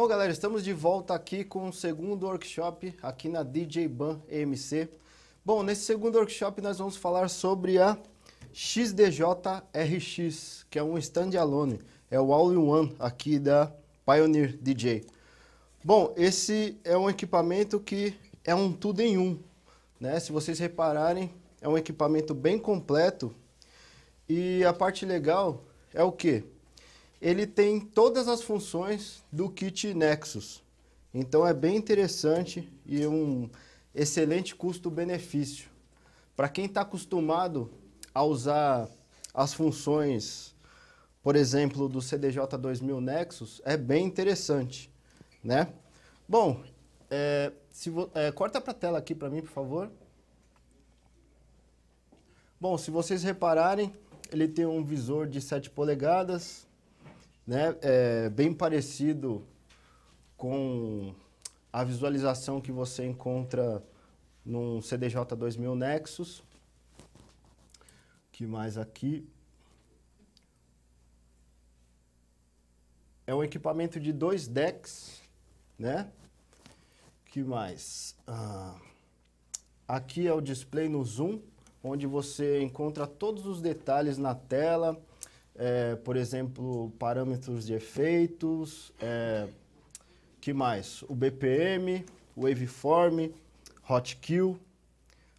Bom, galera, estamos de volta aqui com o um segundo workshop aqui na DJ Ban EMC. Bom, nesse segundo workshop nós vamos falar sobre a XDJ-RX, que é um standalone, é o all-in-one aqui da Pioneer DJ. Bom, esse é um equipamento que é um tudo em um, né? Se vocês repararem, é um equipamento bem completo e a parte legal é o quê? ele tem todas as funções do kit Nexus. Então é bem interessante e um excelente custo-benefício. Para quem está acostumado a usar as funções, por exemplo, do CDJ2000 Nexus, é bem interessante, né? Bom, é, se é, corta para a tela aqui para mim, por favor. Bom, se vocês repararem, ele tem um visor de 7 polegadas, né, é bem parecido com a visualização que você encontra num CDJ 2000 Nexus. que mais aqui? É um equipamento de dois decks, né? que mais? Ah, aqui é o display no zoom, onde você encontra todos os detalhes na tela, é, por exemplo, parâmetros de efeitos, é, que mais? O BPM, waveform, hot kill.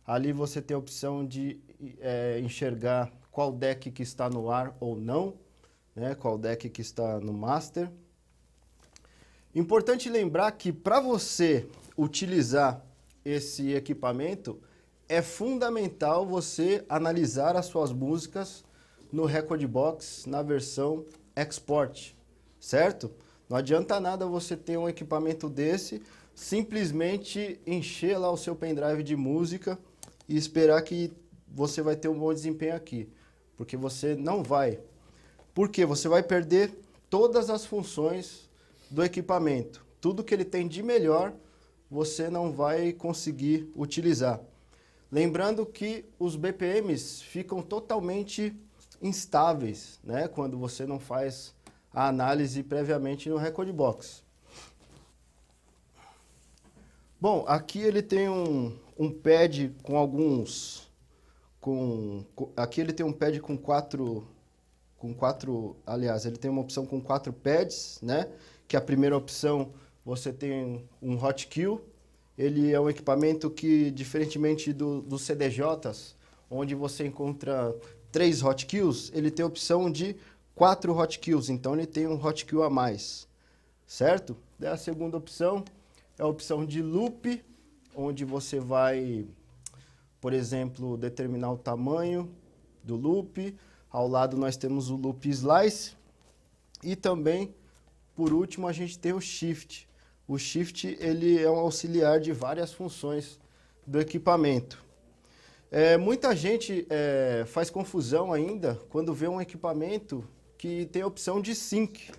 Ali você tem a opção de é, enxergar qual deck que está no ar ou não, né? qual deck que está no master. Importante lembrar que para você utilizar esse equipamento, é fundamental você analisar as suas músicas no Record Box na versão Export, certo? Não adianta nada você ter um equipamento desse, simplesmente encher lá o seu pendrive de música e esperar que você vai ter um bom desempenho aqui, porque você não vai. Porque você vai perder todas as funções do equipamento, tudo que ele tem de melhor, você não vai conseguir utilizar. Lembrando que os BPMs ficam totalmente instáveis, né? Quando você não faz a análise previamente no record box. Bom, aqui ele tem um, um pad com alguns com, com aqui ele tem um pad com quatro com quatro, aliás, ele tem uma opção com quatro pads, né? Que a primeira opção você tem um hot kill. Ele é um equipamento que, diferentemente do, dos CDJs, onde você encontra 3 hotkeys, ele tem a opção de 4 hotkeys, então ele tem um hotkey a mais, certo? Daí é a segunda opção é a opção de loop, onde você vai, por exemplo, determinar o tamanho do loop. Ao lado nós temos o loop slice e também, por último, a gente tem o shift. O shift ele é um auxiliar de várias funções do equipamento. É, muita gente é, faz confusão ainda quando vê um equipamento que tem a opção de sync.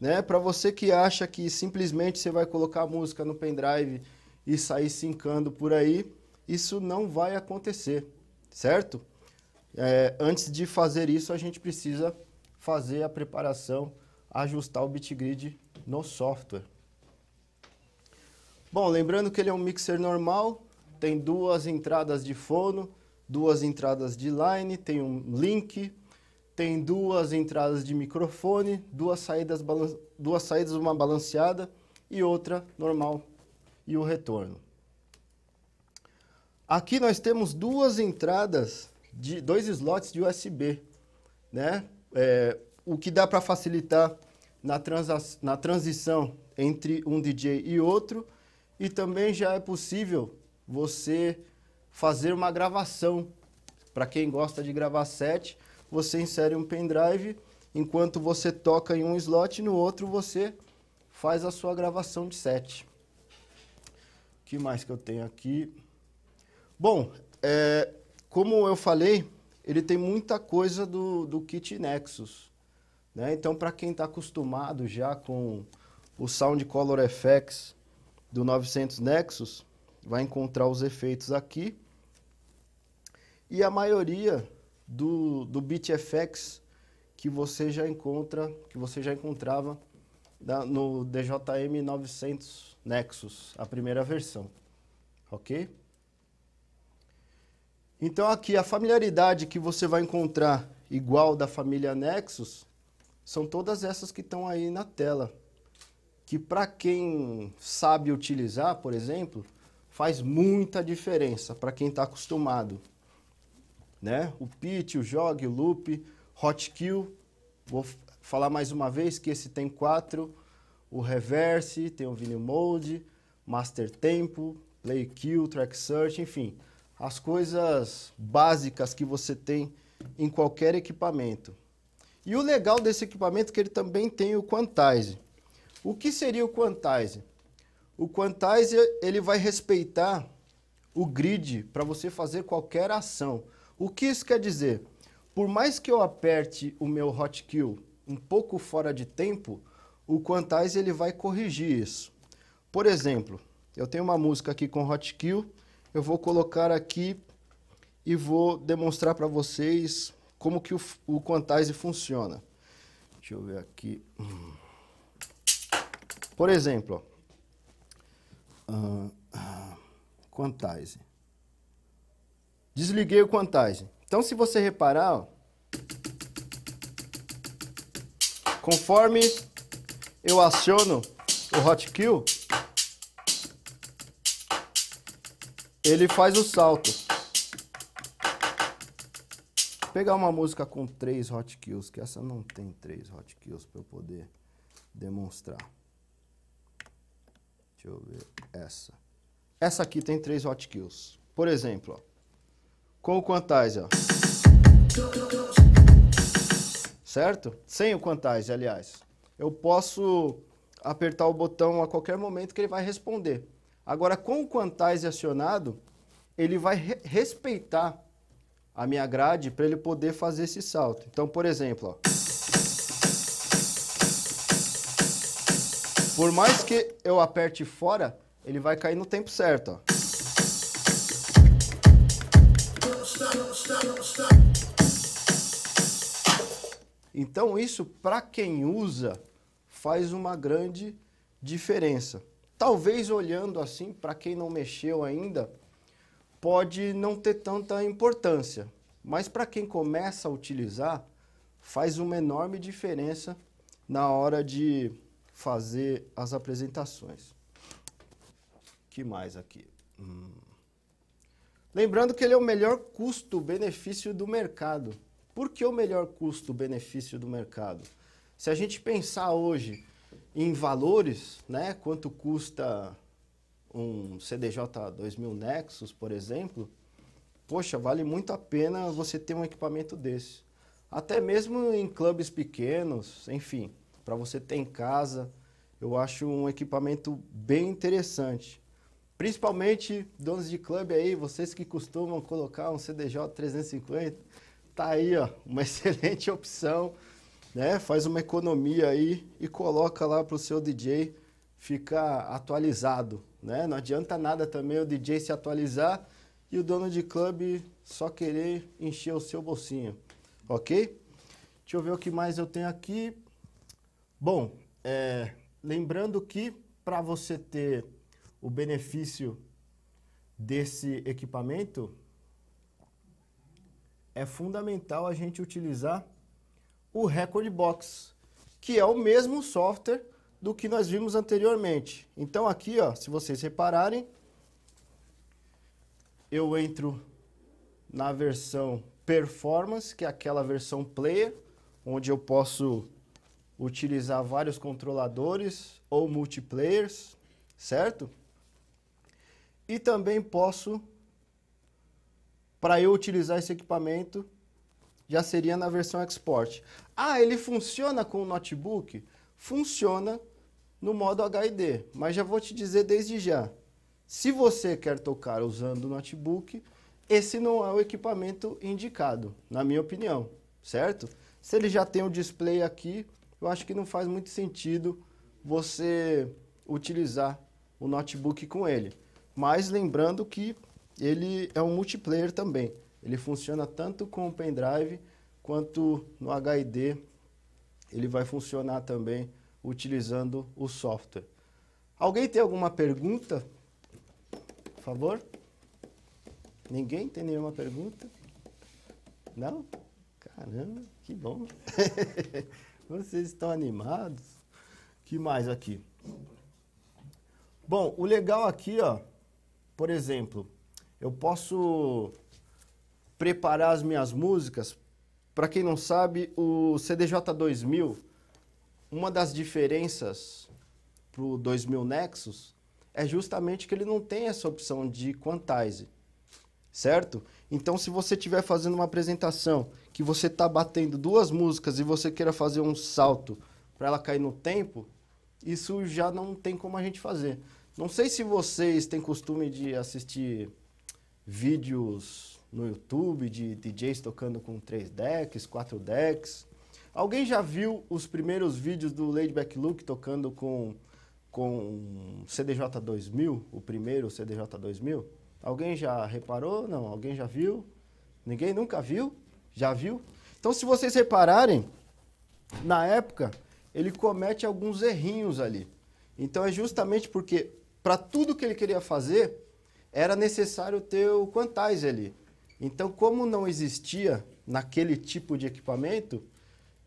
Né? Para você que acha que simplesmente você vai colocar a música no pendrive e sair syncando por aí, isso não vai acontecer, certo? É, antes de fazer isso, a gente precisa fazer a preparação, ajustar o bitgrid no software. Bom, lembrando que ele é um mixer normal, tem duas entradas de fono, duas entradas de line, tem um link, tem duas entradas de microfone, duas saídas, duas saídas uma balanceada e outra normal e o retorno. Aqui nós temos duas entradas, de dois slots de USB, né? É, o que dá para facilitar na, na transição entre um DJ e outro, e também já é possível você fazer uma gravação. Para quem gosta de gravar set, você insere um pendrive, enquanto você toca em um slot, no outro você faz a sua gravação de set. O que mais que eu tenho aqui? Bom, é, como eu falei, ele tem muita coisa do, do kit Nexus. Né? Então, para quem está acostumado já com o Sound Color FX do 900 Nexus, vai encontrar os efeitos aqui. E a maioria do, do BitFX que você já encontra, que você já encontrava da, no DJM 900 Nexus, a primeira versão, ok? Então aqui a familiaridade que você vai encontrar igual da família Nexus são todas essas que estão aí na tela, que para quem sabe utilizar, por exemplo, faz muita diferença para quem está acostumado. Né? O pitch, o jog, o loop, hot kill. Vou falar mais uma vez que esse tem quatro. O reverse, tem o vinyl mode, master tempo, play kill, track search, enfim. As coisas básicas que você tem em qualquer equipamento. E o legal desse equipamento é que ele também tem o quantize. O que seria o quantize? O quantizer ele vai respeitar o grid para você fazer qualquer ação. O que isso quer dizer? Por mais que eu aperte o meu hotkill um pouco fora de tempo, o Quantize ele vai corrigir isso. Por exemplo, eu tenho uma música aqui com hotkill, eu vou colocar aqui e vou demonstrar para vocês como que o, o funciona. Deixa eu ver aqui. Por exemplo, ó. Quantize. Desliguei o Quantize. Então, se você reparar, ó, conforme eu aciono o hotkill, ele faz o salto. Vou pegar uma música com três hotkills, que essa não tem três hotkills para eu poder demonstrar. Deixa eu ver essa. Essa aqui tem três hotkeys. Por exemplo, ó, com o quantize, Certo? Sem o quantize, aliás. Eu posso apertar o botão a qualquer momento que ele vai responder. Agora, com o quantize acionado, ele vai re respeitar a minha grade para ele poder fazer esse salto. Então, por exemplo, ó, por mais que eu aperte fora, ele vai cair no tempo certo, ó. Então isso para quem usa faz uma grande diferença. Talvez olhando assim, para quem não mexeu ainda, pode não ter tanta importância, mas para quem começa a utilizar, faz uma enorme diferença na hora de fazer as apresentações que mais aqui? Hum. Lembrando que ele é o melhor custo-benefício do mercado. Por que o melhor custo-benefício do mercado? Se a gente pensar hoje em valores, né, quanto custa um CDJ 2000 Nexus, por exemplo, poxa, vale muito a pena você ter um equipamento desse. Até mesmo em clubes pequenos, enfim, para você ter em casa, eu acho um equipamento bem interessante. Principalmente donos de clube aí, vocês que costumam colocar um CDJ 350, tá aí, ó, uma excelente opção, né? Faz uma economia aí e coloca lá pro seu DJ ficar atualizado, né? Não adianta nada também o DJ se atualizar e o dono de clube só querer encher o seu bolsinho, ok? Deixa eu ver o que mais eu tenho aqui. Bom, é, lembrando que para você ter o benefício desse equipamento, é fundamental a gente utilizar o Record Box, que é o mesmo software do que nós vimos anteriormente. Então aqui, ó, se vocês repararem, eu entro na versão Performance, que é aquela versão Player, onde eu posso utilizar vários controladores ou multiplayers, certo? E também posso, para eu utilizar esse equipamento, já seria na versão export. Ah, ele funciona com o notebook? Funciona no modo HID, mas já vou te dizer desde já. Se você quer tocar usando o notebook, esse não é o equipamento indicado, na minha opinião, certo? Se ele já tem o um display aqui, eu acho que não faz muito sentido você utilizar o notebook com ele. Mas lembrando que ele é um multiplayer também. Ele funciona tanto com o pendrive quanto no HID. Ele vai funcionar também utilizando o software. Alguém tem alguma pergunta? Por favor? Ninguém tem nenhuma pergunta? Não? Caramba, que bom. Vocês estão animados? Que mais aqui? Bom, o legal aqui, ó, por exemplo, eu posso preparar as minhas músicas. Para quem não sabe, o CDJ 2000, uma das diferenças para o 2000 Nexus é justamente que ele não tem essa opção de quantize, certo? Então, se você estiver fazendo uma apresentação que você está batendo duas músicas e você queira fazer um salto para ela cair no tempo, isso já não tem como a gente fazer. Não sei se vocês têm costume de assistir vídeos no YouTube de DJs tocando com 3 decks, 4 decks. Alguém já viu os primeiros vídeos do Laidback Look tocando com, com CDJ 2000, o primeiro CDJ 2000? Alguém já reparou? Não, alguém já viu? Ninguém nunca viu? Já viu? Então, se vocês repararem, na época ele comete alguns errinhos ali. Então, é justamente porque para tudo que ele queria fazer, era necessário ter o quantize ali. Então, como não existia naquele tipo de equipamento,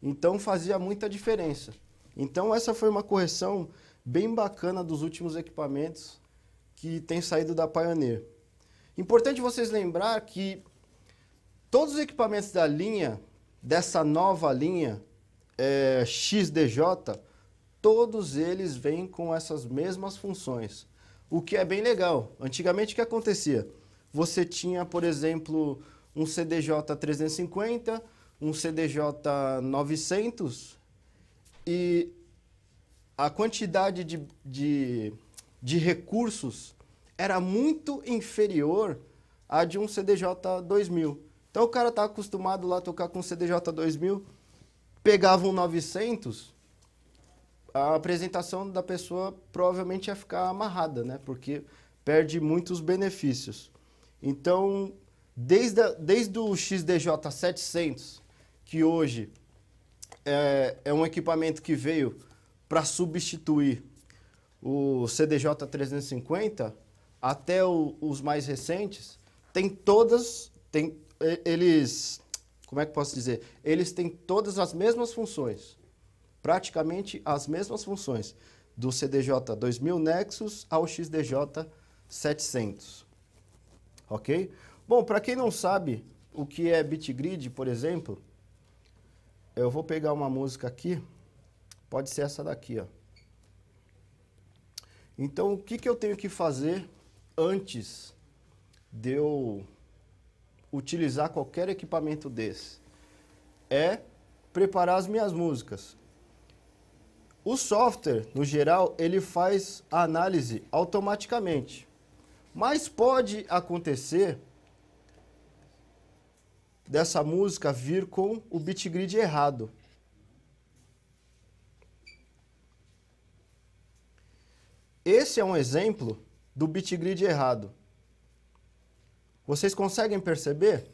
então fazia muita diferença. Então, essa foi uma correção bem bacana dos últimos equipamentos que tem saído da Pioneer. Importante vocês lembrar que todos os equipamentos da linha, dessa nova linha é, eh, XDJ, todos eles vêm com essas mesmas funções. O que é bem legal. Antigamente o que acontecia? Você tinha, por exemplo, um CDJ 350, um CDJ 900 e a quantidade de, de, de recursos era muito inferior à de um CDJ 2000. Então o cara tá acostumado lá a tocar com um CDJ 2000, pegava um 900, a apresentação da pessoa provavelmente ia ficar amarrada, né? Porque perde muitos benefícios. Então, desde, a, desde o XDJ700, que hoje é, é um equipamento que veio para substituir o CDJ350, até o, os mais recentes, tem todas, tem, eles, como é que posso dizer? Eles têm todas as mesmas funções praticamente as mesmas funções do CDJ 2000 Nexus ao XDJ 700. Ok? Bom, para quem não sabe o que é bitgrid, por exemplo, eu vou pegar uma música aqui, pode ser essa daqui, ó. Então, o que, que eu tenho que fazer antes de eu utilizar qualquer equipamento desse? É preparar as minhas músicas. O software, no geral, ele faz a análise automaticamente. Mas pode acontecer dessa música vir com o bitgrid errado. Esse é um exemplo do bitgrid errado. Vocês conseguem perceber?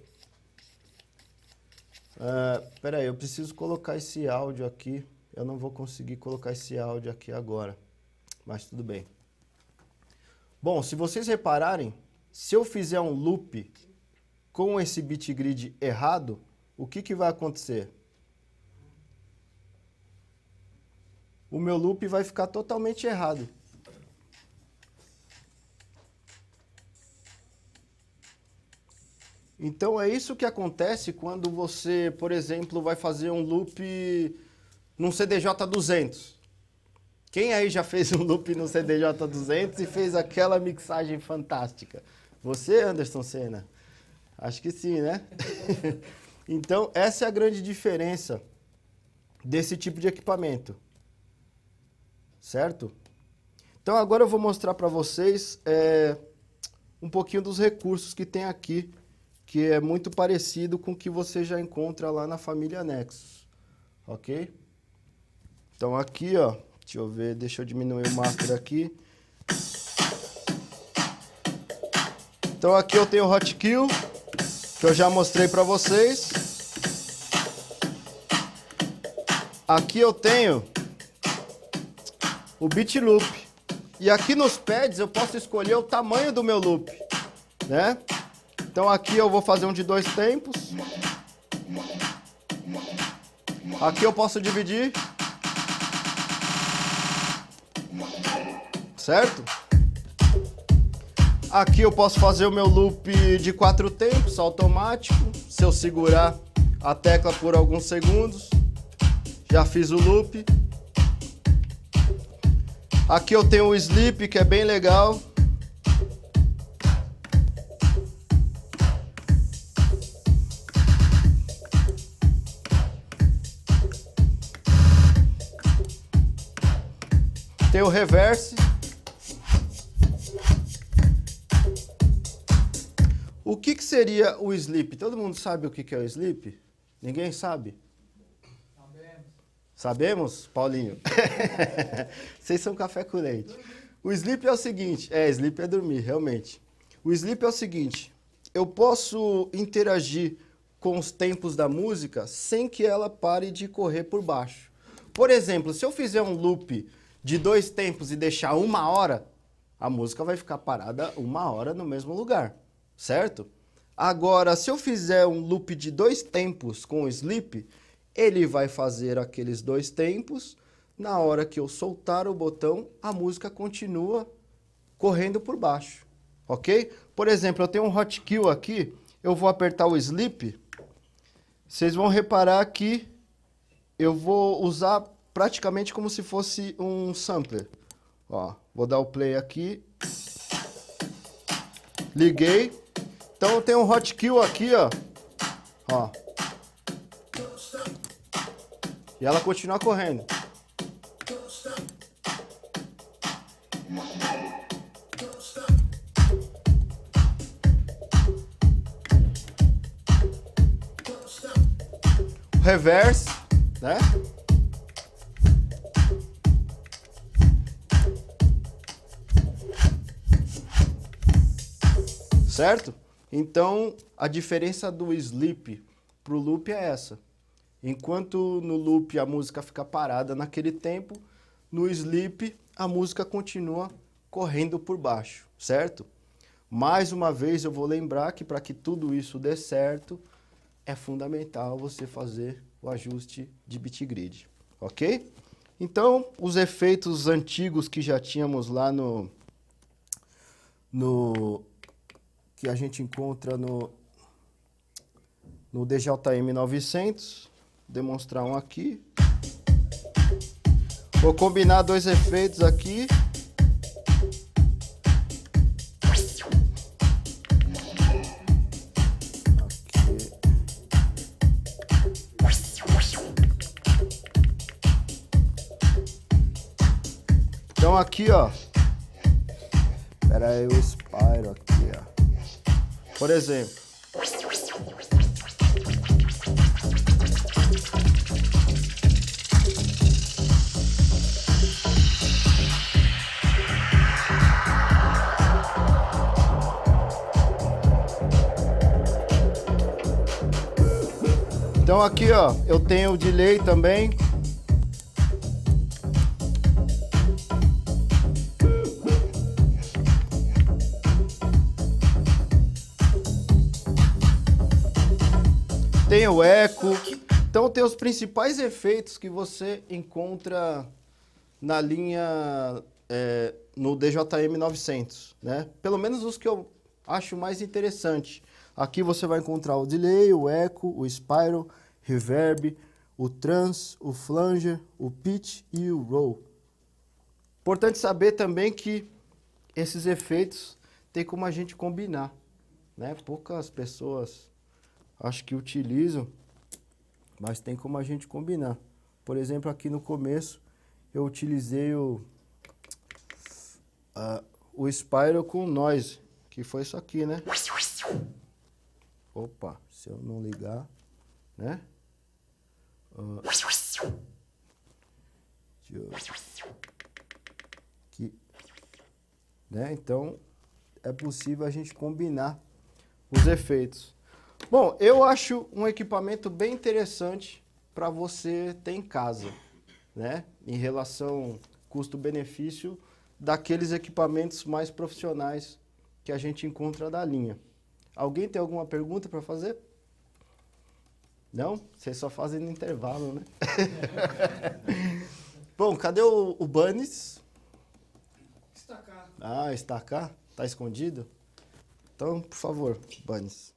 Uh, peraí, eu preciso colocar esse áudio aqui. Eu não vou conseguir colocar esse áudio aqui agora, mas tudo bem. Bom, se vocês repararem, se eu fizer um loop com esse bit grid errado, o que, que vai acontecer? O meu loop vai ficar totalmente errado. Então é isso que acontece quando você, por exemplo, vai fazer um loop num CDJ 200. Quem aí já fez um loop no CDJ 200 e fez aquela mixagem fantástica? Você, Anderson Senna? Acho que sim, né? então, essa é a grande diferença desse tipo de equipamento. Certo? Então, agora eu vou mostrar para vocês é, um pouquinho dos recursos que tem aqui, que é muito parecido com o que você já encontra lá na família Nexus. Ok? Então aqui, ó, deixa eu ver, deixa eu diminuir o master aqui. Então aqui eu tenho o Hot Kill, que eu já mostrei para vocês. Aqui eu tenho o Beat Loop. E aqui nos pads eu posso escolher o tamanho do meu loop, né? Então aqui eu vou fazer um de dois tempos. Aqui eu posso dividir certo? Aqui eu posso fazer o meu loop de quatro tempos automático, se eu segurar a tecla por alguns segundos. Já fiz o loop. Aqui eu tenho o sleep, que é bem legal. Tem o reverse. seria o sleep? Todo mundo sabe o que é o sleep? Ninguém sabe? Sabemos. Sabemos, Paulinho? Vocês são café com leite. O sleep é o seguinte: é, sleep é dormir, realmente. O sleep é o seguinte: eu posso interagir com os tempos da música sem que ela pare de correr por baixo. Por exemplo, se eu fizer um loop de dois tempos e deixar uma hora, a música vai ficar parada uma hora no mesmo lugar, certo? Agora, se eu fizer um loop de dois tempos com o sleep, ele vai fazer aqueles dois tempos. Na hora que eu soltar o botão, a música continua correndo por baixo, ok? Por exemplo, eu tenho um hotkill aqui, eu vou apertar o sleep. Vocês vão reparar que eu vou usar praticamente como se fosse um sampler. Ó, vou dar o play aqui. Liguei. Então tem um hot kill aqui, ó. Ó. E ela continua correndo. Reverse, né? Certo? Então, a diferença do sleep pro loop é essa. Enquanto no loop a música fica parada naquele tempo, no sleep a música continua correndo por baixo, certo? Mais uma vez eu vou lembrar que para que tudo isso dê certo, é fundamental você fazer o ajuste de grid ok? Então, os efeitos antigos que já tínhamos lá no, no que a gente encontra no, no DJM 900. Vou demonstrar um aqui. Vou combinar dois efeitos aqui. Então aqui, ó. Pera aí, eu expiro aqui, ó. Por exemplo, Então aqui ó, eu tenho o delay também, o eco. Então tem os principais efeitos que você encontra na linha é, no DJM 900, né? Pelo menos os que eu acho mais interessante. Aqui você vai encontrar o delay, o eco, o spiral, reverb, o trans, o flanger, o pitch e o roll. Importante saber também que esses efeitos tem como a gente combinar, né? Poucas pessoas acho que utilizo, mas tem como a gente combinar. Por exemplo, aqui no começo eu utilizei o, o Spyro com Noise, que foi isso aqui, né? Opa, se eu não ligar, né? Uh, ah, que, né? Então é possível a gente combinar os efeitos. Bom, eu acho um equipamento bem interessante para você ter em casa, né? Em relação custo-benefício daqueles equipamentos mais profissionais que a gente encontra da linha. Alguém tem alguma pergunta para fazer? Não? Vocês só fazem no intervalo, né? Bom, cadê o, o Bunnies? Está cá. Ah, está cá? Está escondido? Então, por favor, Bunnies.